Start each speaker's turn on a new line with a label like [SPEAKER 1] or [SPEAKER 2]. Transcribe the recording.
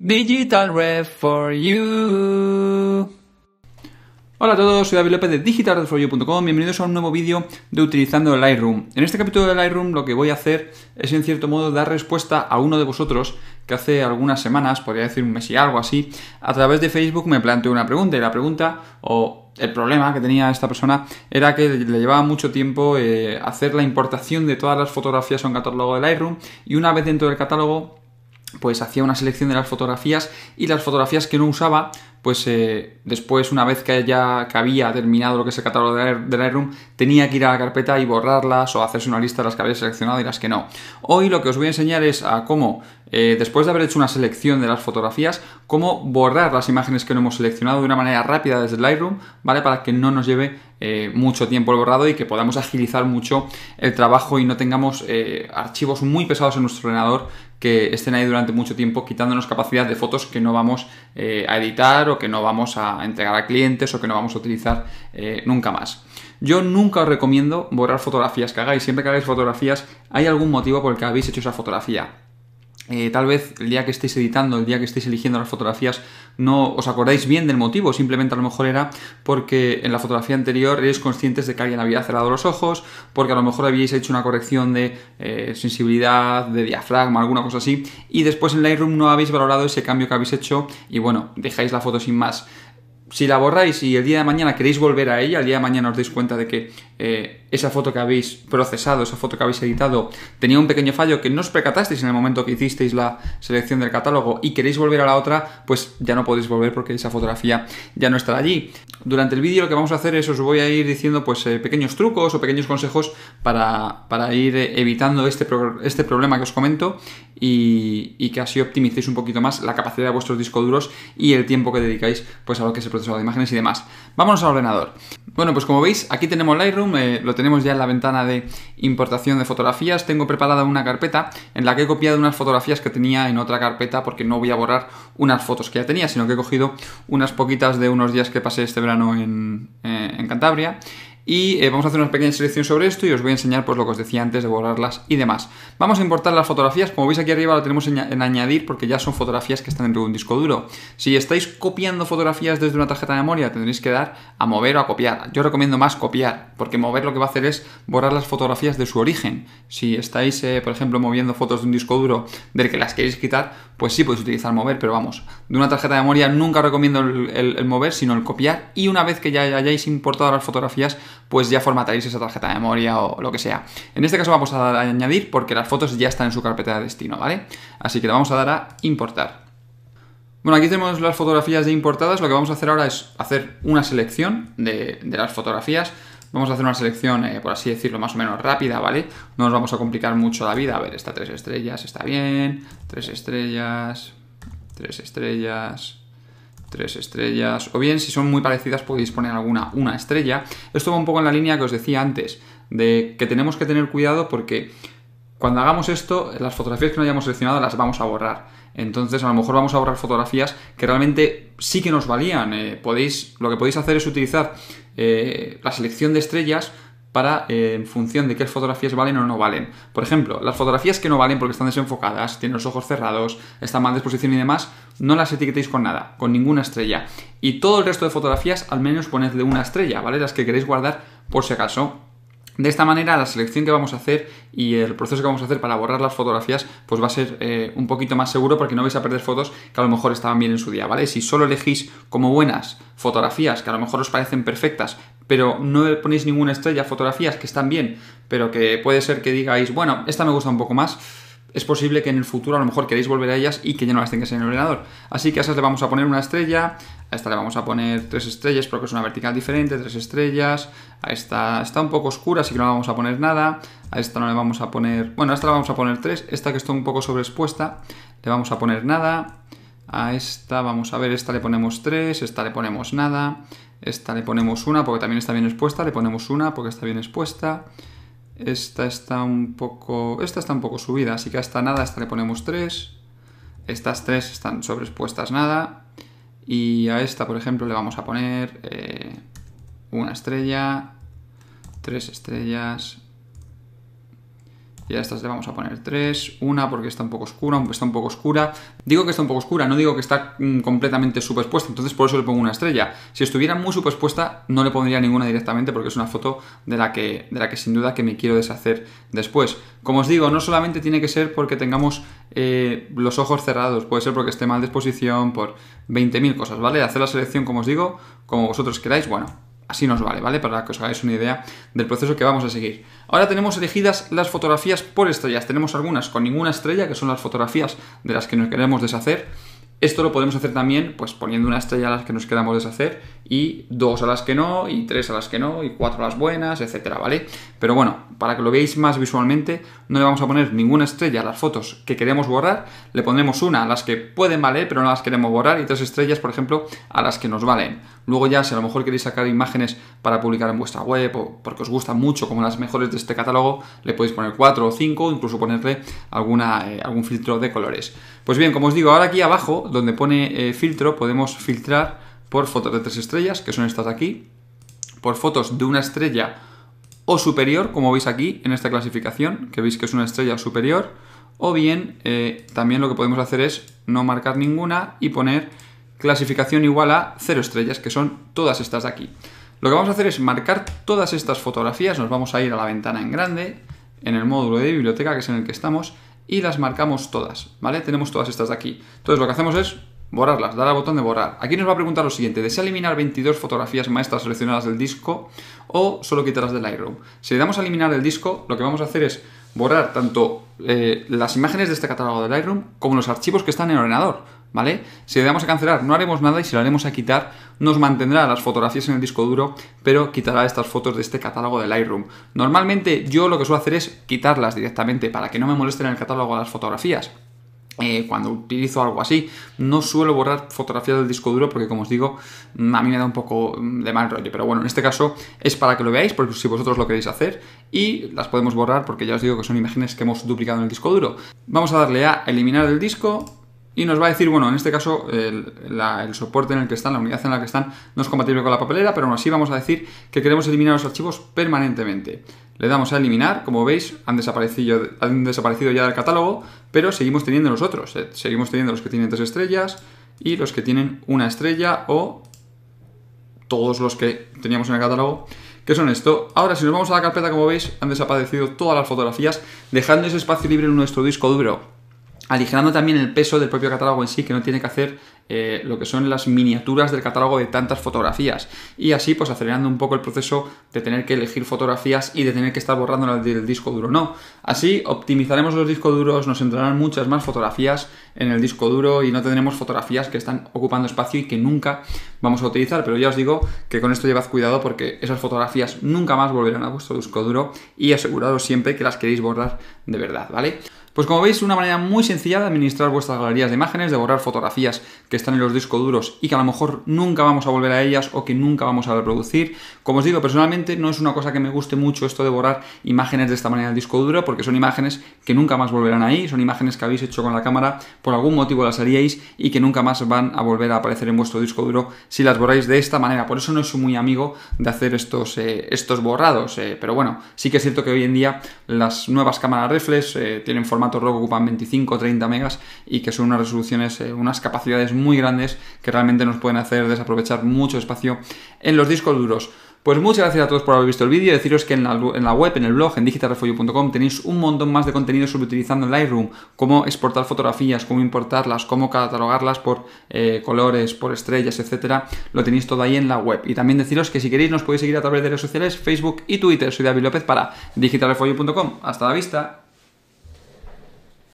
[SPEAKER 1] Digital Red for You. Hola a todos, soy David López de digitalredforyou.com, bienvenidos a un nuevo vídeo de Utilizando el Lightroom. En este capítulo de Lightroom lo que voy a hacer es en cierto modo dar respuesta a uno de vosotros que hace algunas semanas, podría decir un mes y algo así, a través de Facebook me planteó una pregunta y la pregunta o el problema que tenía esta persona era que le llevaba mucho tiempo eh, hacer la importación de todas las fotografías a un catálogo de Lightroom y una vez dentro del catálogo pues hacía una selección de las fotografías y las fotografías que no usaba pues eh, después, una vez que ya había terminado lo que es el catálogo de Lightroom, tenía que ir a la carpeta y borrarlas o hacerse una lista de las que había seleccionado y las que no. Hoy lo que os voy a enseñar es a cómo, eh, después de haber hecho una selección de las fotografías, cómo borrar las imágenes que no hemos seleccionado de una manera rápida desde Lightroom, ¿vale? Para que no nos lleve eh, mucho tiempo el borrado y que podamos agilizar mucho el trabajo y no tengamos archivos muy pesados en nuestro ordenador que estén ahí durante mucho tiempo quitándonos capacidad de fotos que no vamos a editar o que no vamos a entregar a clientes o que no vamos a utilizar eh, nunca más. Yo nunca os recomiendo borrar fotografías que hagáis. Siempre que hagáis fotografías, hay algún motivo por el que habéis hecho esa fotografía. Eh, tal vez el día que estéis editando, el día que estéis eligiendo las fotografías, no os acordáis bien del motivo, simplemente a lo mejor era porque en la fotografía anterior erais conscientes de que alguien había cerrado los ojos, porque a lo mejor habíais hecho una corrección de eh, sensibilidad, de diafragma, alguna cosa así, y después en Lightroom no habéis valorado ese cambio que habéis hecho y bueno, dejáis la foto sin más. Si la borráis y el día de mañana queréis volver a ella, el día de mañana os dais cuenta de que... Eh, esa foto que habéis procesado, esa foto que habéis editado, tenía un pequeño fallo que no os percatasteis en el momento que hicisteis la selección del catálogo y queréis volver a la otra, pues ya no podéis volver porque esa fotografía ya no estará allí. Durante el vídeo lo que vamos a hacer es os voy a ir diciendo pues eh, pequeños trucos o pequeños consejos para, ir eh, evitando este, este problema que os comento y, que así optimicéis un poquito más la capacidad de vuestros discos duros y el tiempo que dedicáis pues a lo que es el proceso de imágenes y demás. Vámonos al ordenador. Bueno, pues como veis, aquí tenemos Lightroom, eh, tenemos ya en la ventana de importación de fotografías, tengo preparada una carpeta en la que he copiado unas fotografías que tenía en otra carpeta porque no voy a borrar unas fotos que ya tenía, sino que he cogido unas poquitas de unos días que pasé este verano en, eh, en Cantabria y eh, vamos a hacer una pequeña selección sobre esto y os voy a enseñar pues, lo que os decía antes de borrarlas y demás. Vamos a importar las fotografías, como veis aquí arriba lo tenemos en, añadir porque ya son fotografías que están dentro de un disco duro. Si estáis copiando fotografías desde una tarjeta de memoria tendréis que dar a mover o a copiar. Yo recomiendo más copiar porque mover lo que va a hacer es borrar las fotografías de su origen. Si estáis, eh, por ejemplo, moviendo fotos de un disco duro del que las queréis quitar, pues sí podéis utilizar mover, pero vamos, de una tarjeta de memoria nunca recomiendo el mover, sino el copiar y una vez que ya hayáis importado las fotografías, pues ya formataréis esa tarjeta de memoria o lo que sea. En este caso vamos a añadir porque las fotos ya están en su carpeta de destino, ¿vale? Así que le vamos a dar a importar. Bueno, aquí tenemos las fotografías ya importadas. Lo que vamos a hacer ahora es hacer una selección de, las fotografías. Vamos a hacer una selección, eh, por así decirlo, más o menos rápida, ¿vale? No nos vamos a complicar mucho la vida. A ver, está tres estrellas está bien, tres estrellas, tres estrellas, tres estrellas, o bien si son muy parecidas podéis poner alguna una estrella. Esto va un poco en la línea que os decía antes, de que tenemos que tener cuidado porque cuando hagamos esto, las fotografías que no hayamos seleccionado las vamos a borrar. Entonces, a lo mejor vamos a borrar fotografías que realmente sí que nos valían. Eh, podéis, lo que podéis hacer es utilizar eh, la selección de estrellas para eh, en función de qué fotografías valen o no valen. Por ejemplo, las fotografías que no valen porque están desenfocadas, tienen los ojos cerrados, están mal de exposición y demás, no las etiquetéis con nada, con ninguna estrella. Y todo el resto de fotografías al menos ponedle una estrella, ¿vale? Las que queréis guardar por si acaso. De esta manera, la selección que vamos a hacer y el proceso que vamos a hacer para borrar las fotografías, pues va a ser eh, un poquito más seguro porque no vais a perder fotos que a lo mejor estaban bien en su día, ¿vale? Si solo elegís como buenas fotografías que a lo mejor os parecen perfectas, pero no ponéis ninguna estrella, fotografías que están bien, pero que puede ser que digáis, bueno, esta me gusta un poco más, es posible que en el futuro a lo mejor queréis volver a ellas y que ya no las tengáis en el ordenador. Así que a esas le vamos a poner una estrella, a esta le vamos a poner tres estrellas porque es una vertical diferente, tres estrellas, a esta está un poco oscura así que no le vamos a poner nada, a esta no le vamos a poner, bueno a esta le vamos a poner tres, esta que está un poco sobreexpuesta le vamos a poner nada, a esta vamos a ver, esta le ponemos tres, esta le ponemos nada, esta le ponemos una porque también está bien expuesta, le ponemos una porque está bien expuesta, esta está un poco. Esta está un poco subida, así que esta nada, esta le ponemos tres. Estas tres están sobreexpuestas nada. Y a esta, por ejemplo, le vamos a poner eh, una estrella, tres estrellas, y a estas le vamos a poner 3, una porque está un poco oscura, está un poco oscura. Digo que está un poco oscura, no digo que está mm, completamente superpuesta, entonces por eso le pongo una estrella. Si estuviera muy superpuesta, no le pondría ninguna directamente porque es una foto de la que, de la que sin duda que me quiero deshacer después. Como os digo, no solamente tiene que ser porque tengamos eh, los ojos cerrados, puede ser porque esté mal de exposición, por 20.000 cosas, ¿vale? Hacer la selección, como os digo, como vosotros queráis, bueno, Así nos vale, ¿vale? Para que os hagáis una idea del proceso que vamos a seguir. Ahora tenemos elegidas las fotografías por estrellas. Tenemos algunas con ninguna estrella, que son las fotografías de las que nos queremos deshacer esto lo podemos hacer también pues poniendo una estrella a las que nos quedamos deshacer y dos a las que no, y tres a las que no, y cuatro a las buenas, etcétera, ¿vale? Pero bueno, para que lo veáis más visualmente, no le vamos a poner ninguna estrella a las fotos que queremos borrar, le pondremos una a las que pueden valer, pero no las queremos borrar, y tres estrellas, por ejemplo, a las que nos valen. Luego ya, si a lo mejor queréis sacar imágenes para publicar en vuestra web o porque os gustan mucho como las mejores de este catálogo, le podéis poner cuatro o cinco, incluso ponerle alguna, eh, algún filtro de colores. Pues bien, como os digo, ahora aquí abajo donde pone eh, filtro, podemos filtrar por fotos de tres estrellas, que son estas de aquí, por fotos de una estrella o superior, como veis aquí en esta clasificación, que veis que es una estrella superior, o bien eh, también lo que podemos hacer es no marcar ninguna y poner clasificación igual a cero estrellas, que son todas estas de aquí. Lo que vamos a hacer es marcar todas estas fotografías, nos vamos a ir a la ventana en grande, en el módulo de biblioteca, que es en el que estamos, y las marcamos todas, ¿vale? Tenemos todas estas de aquí. Entonces lo que hacemos es borrarlas, dar al botón de borrar. Aquí nos va a preguntar lo siguiente, ¿desea eliminar 22 fotografías maestras seleccionadas del disco o solo quitarlas del Lightroom? Si le damos a eliminar el disco, lo que vamos a hacer es borrar tanto eh, las imágenes de este catálogo de Lightroom como los archivos que están en el ordenador. ¿vale? Si le damos a cancelar no haremos nada y si lo haremos a quitar nos mantendrá las fotografías en el disco duro, pero quitará estas fotos de este catálogo de Lightroom. Normalmente yo lo que suelo hacer es quitarlas directamente para que no me molesten en el catálogo las fotografías. Eh, cuando utilizo algo así, no suelo borrar fotografías del disco duro porque, como os digo, mm, a mí me da un poco mm, de mal rollo. Pero bueno, en este caso es para que lo veáis, porque si vosotros lo queréis hacer, y las podemos borrar porque ya os digo que son imágenes que hemos duplicado en el disco duro. Vamos a darle a eliminar del disco y nos va a decir, bueno, en este caso el, soporte en el que están, la unidad en la que están, no es compatible con la papelera, pero aún así vamos a decir que queremos eliminar los archivos permanentemente. Le damos a eliminar, como veis, han desaparecido, han desaparecido ya del catálogo, pero seguimos teniendo los otros. Eh, seguimos teniendo los que tienen tres estrellas y los que tienen una estrella o todos los que teníamos en el catálogo que son esto. Ahora, si nos vamos a la carpeta, como veis, han desaparecido todas las fotografías, dejando ese espacio libre en nuestro disco duro aligerando también el peso del propio catálogo en sí, que no tiene que hacer eh, lo que son las miniaturas del catálogo de tantas fotografías. Y así, pues acelerando un poco el proceso de tener que elegir fotografías y de tener que estar borrando del disco duro. No. Así optimizaremos los discos duros, nos entrarán muchas más fotografías en el disco duro y no tendremos fotografías que están ocupando espacio y que nunca vamos a utilizar. Pero ya os digo que con esto llevad cuidado porque esas fotografías nunca más volverán a vuestro disco duro y asegurados siempre que las queréis borrar de verdad, ¿vale? Pues como veis, una manera muy sencilla de administrar vuestras galerías de imágenes, de borrar fotografías que están en los discos duros y que a lo mejor nunca vamos a volver a ellas o que nunca vamos a reproducir. Como os digo, personalmente no es una cosa que me guste mucho esto de borrar imágenes de esta manera del disco duro, porque son imágenes que nunca más volverán ahí, son imágenes que habéis hecho con la cámara, por algún motivo las haríais y que nunca más van a volver a aparecer en vuestro disco duro si las borráis de esta manera. Por eso no soy muy amigo de hacer estos, eh, estos borrados, eh, pero bueno, sí que es cierto que hoy en día las nuevas cámaras reflex eh, tienen formato formato que ocupan 25 o 30 megas y que son unas resoluciones, eh, unas capacidades muy grandes que realmente nos pueden hacer desaprovechar mucho espacio en los discos duros. Pues muchas gracias a todos por haber visto el vídeo. y Deciros que en la, web, en el blog, en digitalrefolio.com tenéis un montón más de contenido sobre utilizando Lightroom, cómo exportar fotografías, cómo importarlas, cómo catalogarlas por eh, colores, por estrellas, etcétera. Lo tenéis todo ahí en la web. Y también deciros que si queréis nos podéis seguir a través de redes sociales, Facebook y Twitter. Soy David López para digitalrefolio.com. Hasta la vista.